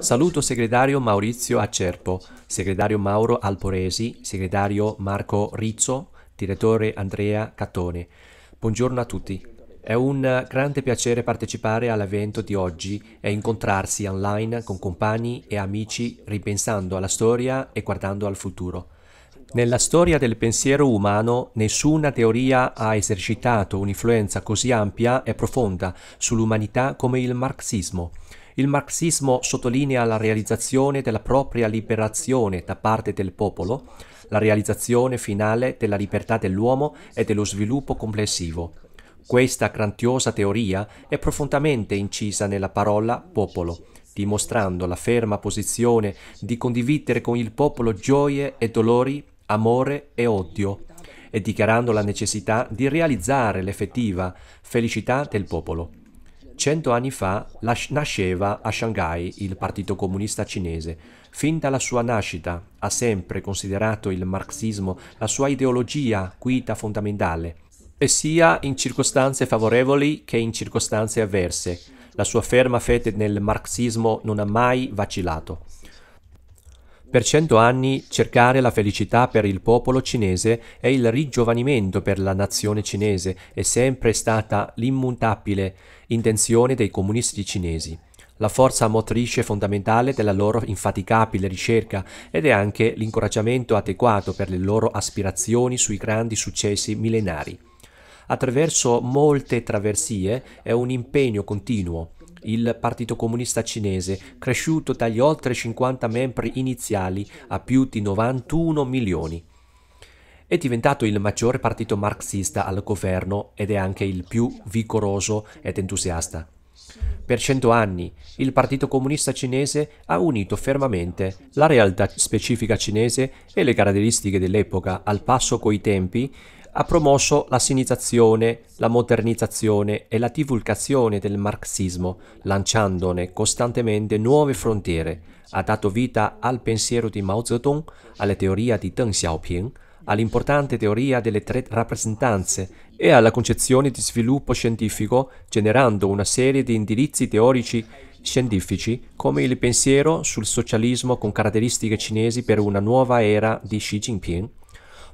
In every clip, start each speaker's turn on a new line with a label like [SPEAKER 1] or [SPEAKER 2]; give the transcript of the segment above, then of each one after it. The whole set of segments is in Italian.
[SPEAKER 1] Saluto segretario Maurizio Acerbo, segretario Mauro Alporesi, segretario Marco Rizzo, direttore Andrea Cattone. Buongiorno a tutti. È un grande piacere partecipare all'evento di oggi e incontrarsi online con compagni e amici ripensando alla storia e guardando al futuro. Nella storia del pensiero umano nessuna teoria ha esercitato un'influenza così ampia e profonda sull'umanità come il marxismo. Il marxismo sottolinea la realizzazione della propria liberazione da parte del popolo, la realizzazione finale della libertà dell'uomo e dello sviluppo complessivo. Questa grandiosa teoria è profondamente incisa nella parola popolo, dimostrando la ferma posizione di condividere con il popolo gioie e dolori, amore e odio, e dichiarando la necessità di realizzare l'effettiva felicità del popolo. Cento anni fa nasceva a Shanghai il Partito Comunista Cinese. Fin dalla sua nascita ha sempre considerato il marxismo la sua ideologia guida fondamentale, e sia in circostanze favorevoli che in circostanze avverse. La sua ferma fede nel marxismo non ha mai vacillato. Per cento anni cercare la felicità per il popolo cinese e il rigiovanimento per la nazione cinese è sempre stata l'immutabile intenzione dei comunisti cinesi, la forza motrice fondamentale della loro infaticabile ricerca ed è anche l'incoraggiamento adeguato per le loro aspirazioni sui grandi successi millenari. Attraverso molte traversie è un impegno continuo, il Partito Comunista Cinese, cresciuto dagli oltre 50 membri iniziali a più di 91 milioni. È diventato il maggiore partito marxista al governo ed è anche il più vigoroso ed entusiasta. Per cento anni il Partito Comunista Cinese ha unito fermamente la realtà specifica cinese e le caratteristiche dell'epoca al passo coi tempi ha promosso la sinizzazione, la modernizzazione e la divulgazione del marxismo, lanciandone costantemente nuove frontiere. Ha dato vita al pensiero di Mao Zedong, alla teoria di Deng Xiaoping, all'importante teoria delle tre rappresentanze e alla concezione di sviluppo scientifico, generando una serie di indirizzi teorici scientifici come il pensiero sul socialismo con caratteristiche cinesi per una nuova era di Xi Jinping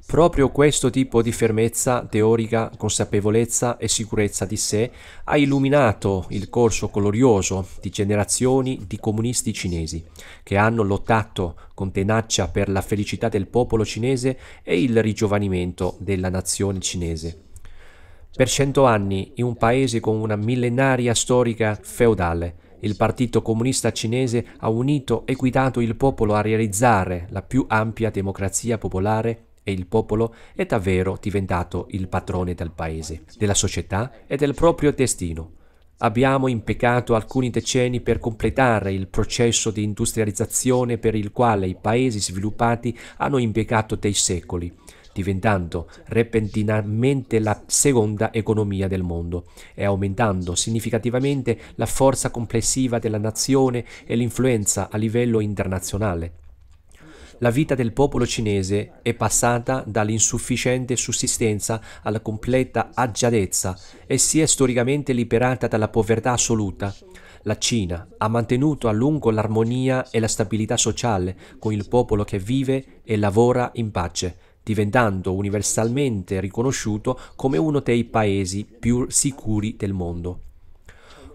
[SPEAKER 1] Proprio questo tipo di fermezza teorica, consapevolezza e sicurezza di sé ha illuminato il corso colorioso di generazioni di comunisti cinesi, che hanno lottato con tenacia per la felicità del popolo cinese e il rigiovanimento della nazione cinese. Per cento anni, in un paese con una millenaria storica feudale, il Partito Comunista Cinese ha unito e guidato il popolo a realizzare la più ampia democrazia popolare e il popolo è davvero diventato il padrone del paese, della società e del proprio destino. Abbiamo impiegato alcuni decenni per completare il processo di industrializzazione per il quale i paesi sviluppati hanno impiegato dei secoli, diventando repentinamente la seconda economia del mondo e aumentando significativamente la forza complessiva della nazione e l'influenza a livello internazionale. La vita del popolo cinese è passata dall'insufficiente sussistenza alla completa agiatezza e si è storicamente liberata dalla povertà assoluta. La Cina ha mantenuto a lungo l'armonia e la stabilità sociale con il popolo che vive e lavora in pace, diventando universalmente riconosciuto come uno dei paesi più sicuri del mondo.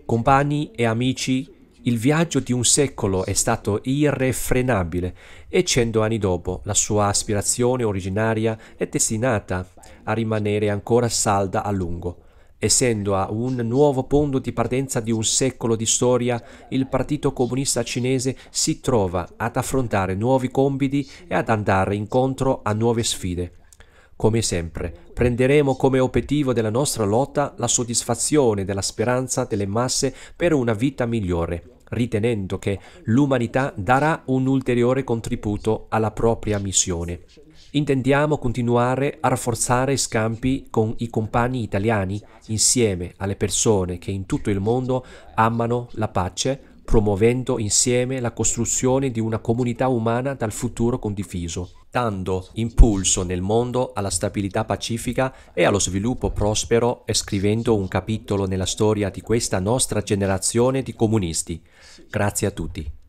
[SPEAKER 1] Compagni e amici il viaggio di un secolo è stato irrefrenabile e cento anni dopo la sua aspirazione originaria è destinata a rimanere ancora salda a lungo. Essendo a un nuovo punto di partenza di un secolo di storia, il Partito Comunista Cinese si trova ad affrontare nuovi compiti e ad andare incontro a nuove sfide. Come sempre, prenderemo come obiettivo della nostra lotta la soddisfazione della speranza delle masse per una vita migliore ritenendo che l'umanità darà un ulteriore contributo alla propria missione. Intendiamo continuare a rafforzare scampi con i compagni italiani insieme alle persone che in tutto il mondo amano la pace, promuovendo insieme la costruzione di una comunità umana dal futuro condiviso, dando impulso nel mondo alla stabilità pacifica e allo sviluppo prospero e scrivendo un capitolo nella storia di questa nostra generazione di comunisti. Grazie a tutti.